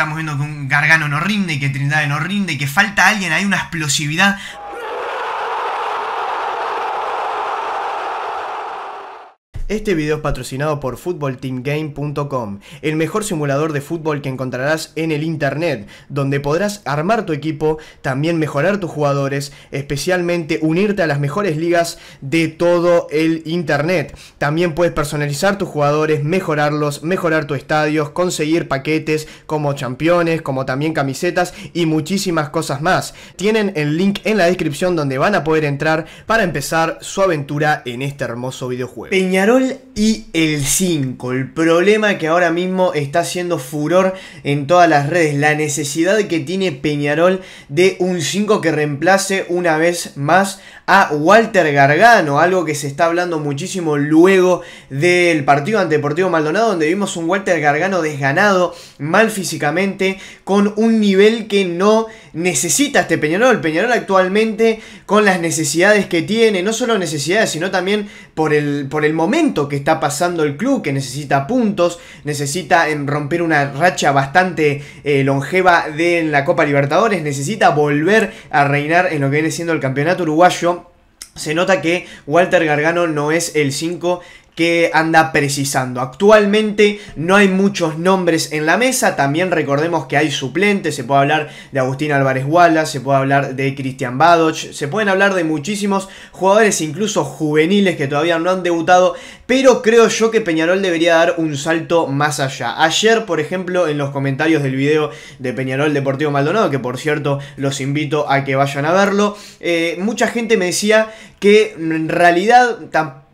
Estamos viendo que un Gargano no rinde, que Trinidad no rinde, que falta alguien, hay una explosividad Este video es patrocinado por footballteamgame.com, el mejor simulador de fútbol que encontrarás en el internet, donde podrás armar tu equipo, también mejorar tus jugadores, especialmente unirte a las mejores ligas de todo el internet. También puedes personalizar tus jugadores, mejorarlos, mejorar tu estadio conseguir paquetes como campeones, como también camisetas y muchísimas cosas más. Tienen el link en la descripción donde van a poder entrar para empezar su aventura en este hermoso videojuego y el 5, el problema que ahora mismo está haciendo furor en todas las redes, la necesidad que tiene Peñarol de un 5 que reemplace una vez más a Walter Gargano, algo que se está hablando muchísimo luego del partido ante Deportivo Maldonado, donde vimos un Walter Gargano desganado, mal físicamente, con un nivel que no necesita este Peñarol. Peñarol actualmente con las necesidades que tiene, no solo necesidades, sino también por el, por el momento que está pasando el club, que necesita puntos, necesita em, romper una racha bastante eh, longeva de la Copa Libertadores, necesita volver a reinar en lo que viene siendo el campeonato uruguayo. Se nota que Walter Gargano no es el 5 que anda precisando. Actualmente no hay muchos nombres en la mesa, también recordemos que hay suplentes, se puede hablar de Agustín Álvarez Guala. se puede hablar de Cristian Badoch, se pueden hablar de muchísimos jugadores, incluso juveniles que todavía no han debutado, pero creo yo que Peñarol debería dar un salto más allá. Ayer, por ejemplo, en los comentarios del video de Peñarol Deportivo Maldonado, que por cierto los invito a que vayan a verlo, eh, mucha gente me decía que en realidad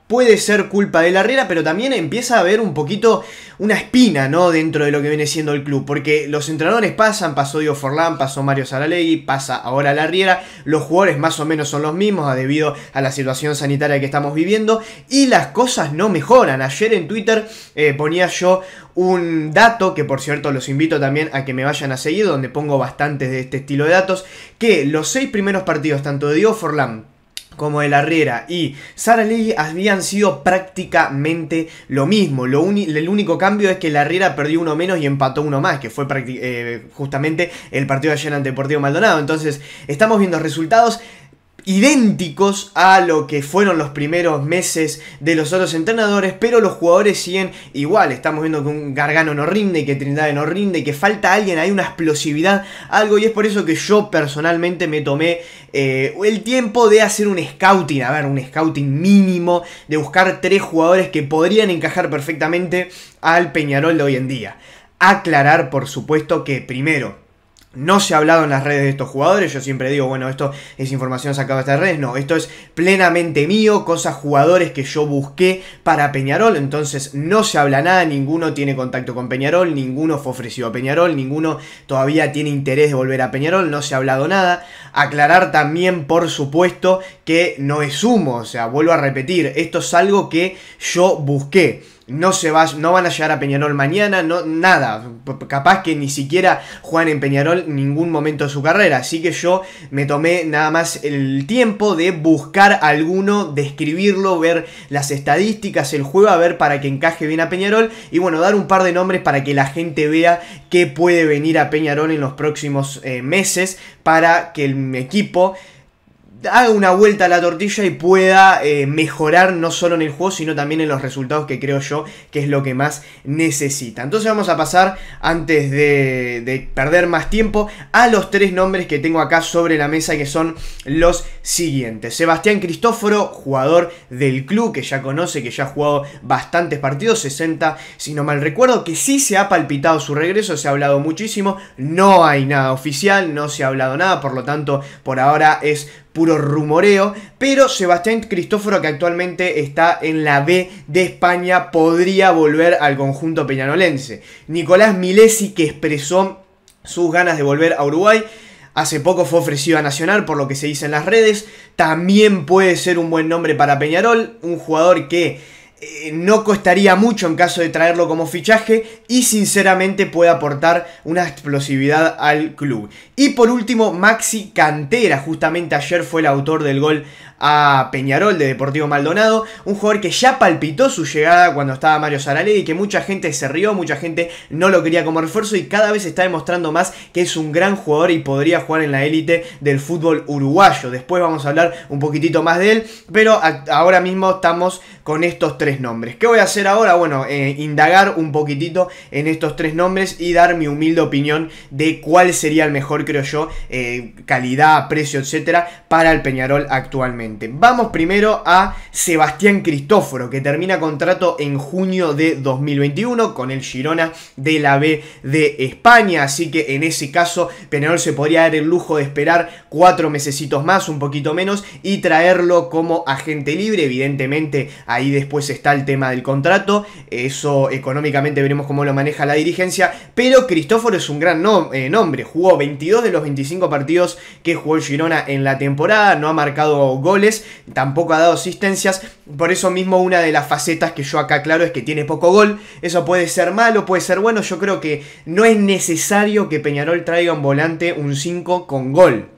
puede ser culpa de la pero también empieza a haber un poquito una espina, ¿no? Dentro de lo que viene siendo el club, porque los entrenadores pasan, pasó Diego Forlán, pasó Mario Saralegui, pasa ahora la Riera, los jugadores más o menos son los mismos ah, debido a la situación sanitaria que estamos viviendo y las cosas no mejoran. Ayer en Twitter eh, ponía yo un dato que por cierto los invito también a que me vayan a seguir, donde pongo bastantes de este estilo de datos, que los seis primeros partidos, tanto de Diego Forlán, como el Arriera y Sara Lee habían sido prácticamente lo mismo. Lo el único cambio es que el Arriera perdió uno menos y empató uno más, que fue eh, justamente el partido de ayer ante Maldonado. Entonces, estamos viendo resultados idénticos a lo que fueron los primeros meses de los otros entrenadores, pero los jugadores siguen igual. Estamos viendo que un Gargano no rinde, que Trinidad no rinde, que falta alguien, hay una explosividad, algo, y es por eso que yo personalmente me tomé eh, el tiempo de hacer un scouting, a ver, un scouting mínimo, de buscar tres jugadores que podrían encajar perfectamente al Peñarol de hoy en día. Aclarar, por supuesto, que primero, no se ha hablado en las redes de estos jugadores, yo siempre digo, bueno, esto es información sacada de estas redes, no, esto es plenamente mío, cosas, jugadores que yo busqué para Peñarol, entonces no se habla nada, ninguno tiene contacto con Peñarol, ninguno fue ofrecido a Peñarol, ninguno todavía tiene interés de volver a Peñarol, no se ha hablado nada. Aclarar también, por supuesto, que no es humo, o sea, vuelvo a repetir, esto es algo que yo busqué no se va, no van a llegar a Peñarol mañana, no, nada. Capaz que ni siquiera juegan en Peñarol ningún momento de su carrera. Así que yo me tomé nada más el tiempo de buscar alguno, describirlo, ver las estadísticas, el juego, a ver para que encaje bien a Peñarol. Y bueno, dar un par de nombres para que la gente vea que puede venir a Peñarol en los próximos eh, meses para que el equipo haga una vuelta a la tortilla y pueda eh, mejorar no solo en el juego, sino también en los resultados que creo yo que es lo que más necesita. Entonces vamos a pasar, antes de, de perder más tiempo, a los tres nombres que tengo acá sobre la mesa que son los siguientes. Sebastián Cristóforo, jugador del club que ya conoce, que ya ha jugado bastantes partidos, 60 si no mal recuerdo, que sí se ha palpitado su regreso, se ha hablado muchísimo, no hay nada oficial, no se ha hablado nada, por lo tanto por ahora es puro rumoreo, pero Sebastián Cristóforo, que actualmente está en la B de España, podría volver al conjunto peñarolense. Nicolás Milesi, que expresó sus ganas de volver a Uruguay, hace poco fue ofrecido a Nacional, por lo que se dice en las redes, también puede ser un buen nombre para Peñarol, un jugador que eh, no costaría mucho en caso de traerlo como fichaje y sinceramente puede aportar una explosividad al club. Y por último, Maxi Cantera, justamente ayer fue el autor del gol a Peñarol de Deportivo Maldonado, un jugador que ya palpitó su llegada cuando estaba Mario y que mucha gente se rió, mucha gente no lo quería como refuerzo y cada vez está demostrando más que es un gran jugador y podría jugar en la élite del fútbol uruguayo. Después vamos a hablar un poquitito más de él, pero ahora mismo estamos con estos tres nombres. ¿Qué voy a hacer ahora? Bueno, eh, indagar un poquitito en estos tres nombres y dar mi humilde opinión de cuál sería el mejor, creo yo, eh, calidad, precio, etcétera, para el Peñarol actualmente. Vamos primero a Sebastián Cristóforo, que termina contrato en junio de 2021 con el Girona de la B de España. Así que en ese caso, Peñarol se podría dar el lujo de esperar cuatro mesecitos más, un poquito menos, y traerlo como agente libre. Evidentemente, ahí después está está el tema del contrato, eso económicamente veremos cómo lo maneja la dirigencia, pero Cristóforo es un gran eh, nombre, jugó 22 de los 25 partidos que jugó Girona en la temporada, no ha marcado goles, tampoco ha dado asistencias, por eso mismo una de las facetas que yo acá claro es que tiene poco gol, eso puede ser malo, puede ser bueno, yo creo que no es necesario que Peñarol traiga un volante, un 5 con gol.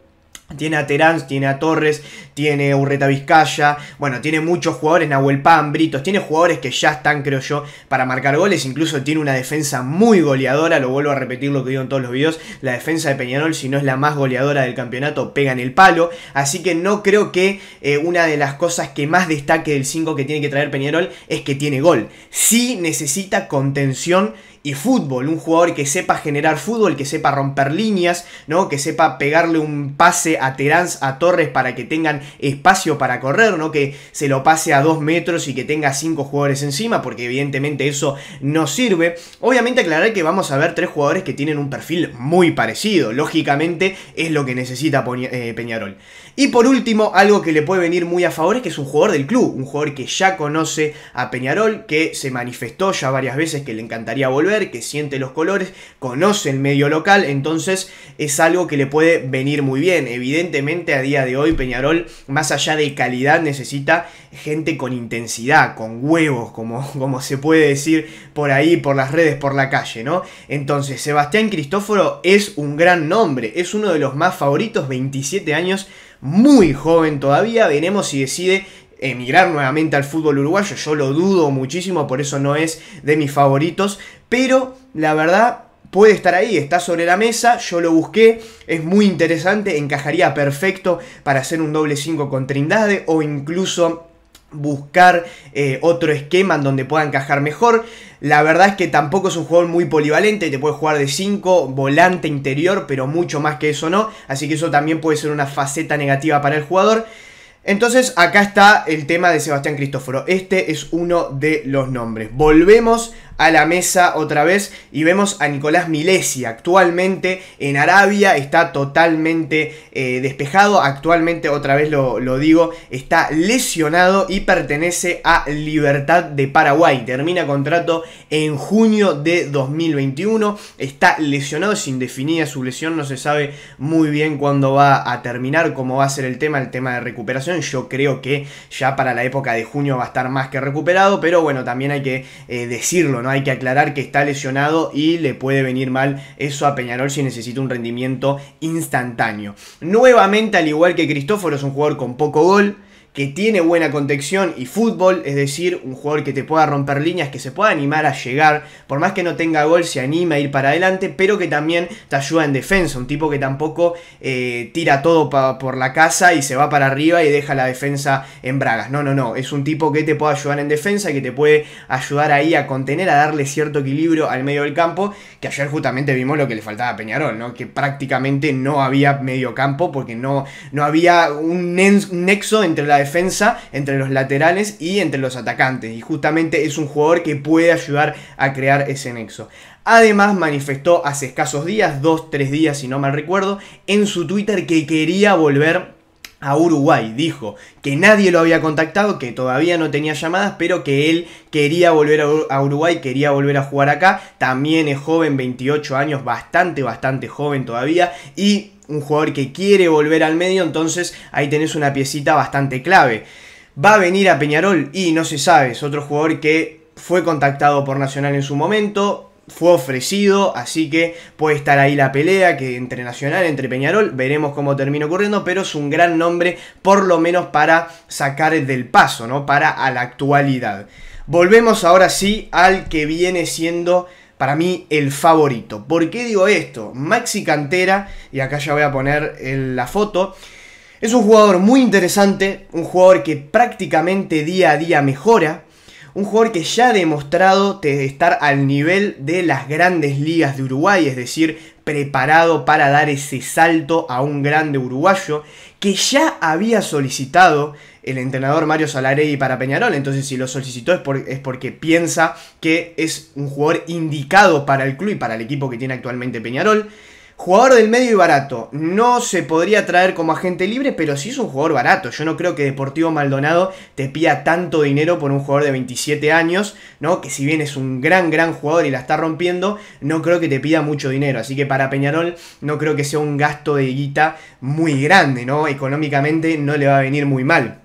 Tiene a Terán, tiene a Torres, tiene a Urreta Vizcaya, bueno, tiene muchos jugadores, Nahuel Pan, Britos, tiene jugadores que ya están, creo yo, para marcar goles, incluso tiene una defensa muy goleadora, lo vuelvo a repetir lo que digo en todos los videos, la defensa de Peñarol, si no es la más goleadora del campeonato, pega en el palo, así que no creo que eh, una de las cosas que más destaque del 5 que tiene que traer Peñarol es que tiene gol, sí necesita contención y fútbol, un jugador que sepa generar fútbol, que sepa romper líneas, ¿no? que sepa pegarle un pase a Terán, a Torres para que tengan espacio para correr, no que se lo pase a 2 metros y que tenga cinco jugadores encima, porque evidentemente eso no sirve. Obviamente aclarar que vamos a ver tres jugadores que tienen un perfil muy parecido, lógicamente es lo que necesita eh, Peñarol. Y por último, algo que le puede venir muy a favor es que es un jugador del club, un jugador que ya conoce a Peñarol, que se manifestó ya varias veces que le encantaría volver, que siente los colores, conoce el medio local, entonces es algo que le puede venir muy bien. Evidentemente a día de hoy Peñarol, más allá de calidad, necesita gente con intensidad, con huevos, como, se puede decir por ahí, por las redes, por la calle, ¿no? Entonces, Sebastián Cristóforo es un gran nombre, es uno de los más favoritos, 27 años muy joven todavía. Veremos si decide emigrar nuevamente al fútbol uruguayo. Yo lo dudo muchísimo, por eso no es de mis favoritos. Pero la verdad puede estar ahí, está sobre la mesa, yo lo busqué, es muy interesante, encajaría perfecto para hacer un doble 5 con Trindade o incluso buscar eh, otro esquema en donde pueda encajar mejor. La verdad es que tampoco es un jugador muy polivalente, te puede jugar de 5, volante interior, pero mucho más que eso no, así que eso también puede ser una faceta negativa para el jugador. Entonces acá está el tema de Sebastián Cristóforo, este es uno de los nombres. Volvemos a la mesa otra vez y vemos a Nicolás Milesi. Actualmente en Arabia está totalmente eh, despejado. Actualmente, otra vez lo, lo, digo, está lesionado y pertenece a Libertad de Paraguay. Termina contrato en junio de 2021. Está lesionado, es indefinida su lesión. No se sabe muy bien cuándo va a terminar, cómo va a ser el tema, el tema de recuperación. Yo creo que ya para la época de junio va a estar más que recuperado, pero bueno, también hay que eh, decirlo, no hay que aclarar que está lesionado y le puede venir mal eso a Peñarol si necesita un rendimiento instantáneo. Nuevamente, al igual que Cristóforo, es un jugador con poco gol que tiene buena contención y fútbol, es decir, un jugador que te pueda romper líneas, que se pueda animar a llegar, por más que no tenga gol, se anima a ir para adelante, pero que también te ayuda en defensa, un tipo que tampoco eh, tira todo por la casa y se va para arriba y deja la defensa en bragas. No, no, no, es un tipo que te puede ayudar en defensa, que te puede ayudar ahí a contener, a darle cierto equilibrio al medio del campo, que ayer justamente vimos lo que le faltaba a Peñarol, ¿no? que prácticamente no había medio campo porque no, no había un nexo entre la defensa defensa, entre los laterales y entre los atacantes. Y justamente es un jugador que puede ayudar a crear ese nexo. Además manifestó hace escasos días, dos, tres días si no mal recuerdo, en su Twitter que quería volver a Uruguay. Dijo que nadie lo había contactado, que todavía no tenía llamadas, pero que él quería volver a Uruguay, quería volver a jugar acá. También es joven, 28 años, bastante, bastante joven todavía. Y un jugador que quiere volver al medio, entonces ahí tenés una piecita bastante clave. ¿Va a venir a Peñarol? Y no se sabe, es otro jugador que fue contactado por Nacional en su momento, fue ofrecido, así que puede estar ahí la pelea que entre Nacional, entre Peñarol, veremos cómo termina ocurriendo, pero es un gran nombre por lo menos para sacar del paso, ¿no? Para a la actualidad. Volvemos ahora sí al que viene siendo para mí el favorito. ¿Por qué digo esto? Maxi Cantera, y acá ya voy a poner la foto, es un jugador muy interesante, un jugador que prácticamente día a día mejora, un jugador que ya ha demostrado estar al nivel de las grandes ligas de Uruguay, es decir, preparado para dar ese salto a un grande uruguayo, que ya había solicitado el entrenador Mario Salarei para Peñarol. Entonces, si lo solicitó es, porque piensa que es un jugador indicado para el club y para el equipo que tiene actualmente Peñarol. Jugador del medio y barato. No se podría traer como agente libre, pero sí es un jugador barato. Yo no creo que Deportivo Maldonado te pida tanto dinero por un jugador de 27 años, ¿no? Que si bien es un gran, gran jugador y la está rompiendo, no creo que te pida mucho dinero. Así que para Peñarol no creo que sea un gasto de guita muy grande, ¿no? Económicamente no le va a venir muy mal.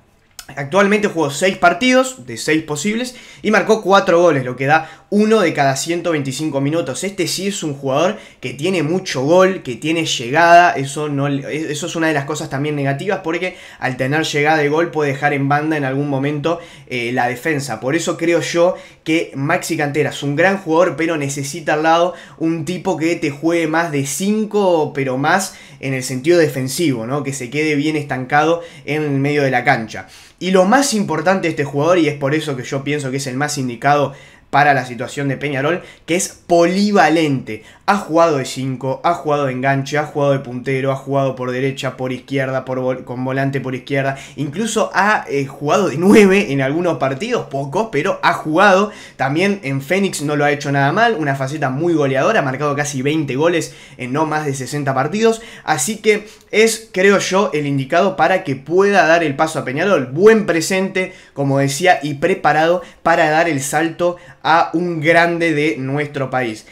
Actualmente jugó 6 partidos de 6 posibles y marcó 4 goles, lo que da 1 de cada 125 minutos. Este sí es un jugador que tiene mucho gol, que tiene llegada, eso, no, e, eso es una de las cosas también negativas porque al tener llegada de gol puede dejar en banda en algún momento eh, la defensa. Por eso creo yo que Maxi Cantera es un gran jugador, pero necesita al lado un tipo que te juegue más de 5, pero más en el sentido defensivo, ¿no? que se quede bien estancado en el medio de la cancha. Y lo más importante de este jugador, y es por eso que yo pienso que es el más indicado para la situación de Peñarol, que es polivalente. Ha jugado de 5, ha jugado de enganche, ha jugado de puntero, ha jugado por derecha, por izquierda, por con volante por izquierda. Incluso ha eh, jugado de 9 en algunos partidos, pocos, pero ha jugado. También en Fénix no lo ha hecho nada mal, una faceta muy goleadora, ha marcado casi 20 goles en no más de 60 partidos. Así que es, creo yo, el indicado para que pueda dar el paso a Peñarol. Buen presente, como decía, y preparado para dar el salto a un grande de nuestro país.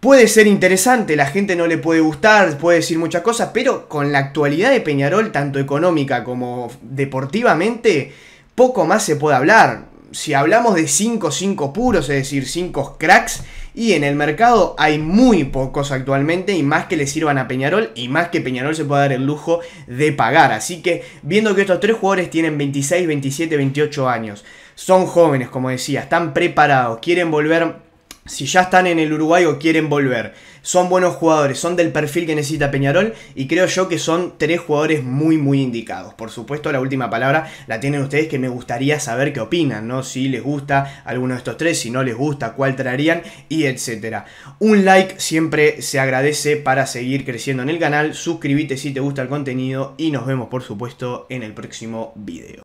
Puede ser interesante, la gente no le puede gustar, puede decir muchas cosas, pero con la actualidad de Peñarol, tanto económica como deportivamente, poco más se puede hablar. Si hablamos de 5 5 puros, es decir, 5 cracks, y en el mercado hay muy pocos actualmente y más que le sirvan a Peñarol y más que Peñarol se pueda dar el lujo de pagar. Así que viendo que estos tres jugadores tienen 26, 27, 28 años, son jóvenes, como decía, están preparados, quieren volver, si ya están en el Uruguay o quieren volver, son buenos jugadores, son del perfil que necesita Peñarol y creo yo que son tres jugadores muy muy indicados. Por supuesto, la última palabra la tienen ustedes que me gustaría saber qué opinan, ¿no? Si les gusta alguno de estos tres, si no les gusta, cuál traerían y etcétera. Un like siempre se agradece para seguir creciendo en el canal, suscríbete si te gusta el contenido y nos vemos por supuesto en el próximo video.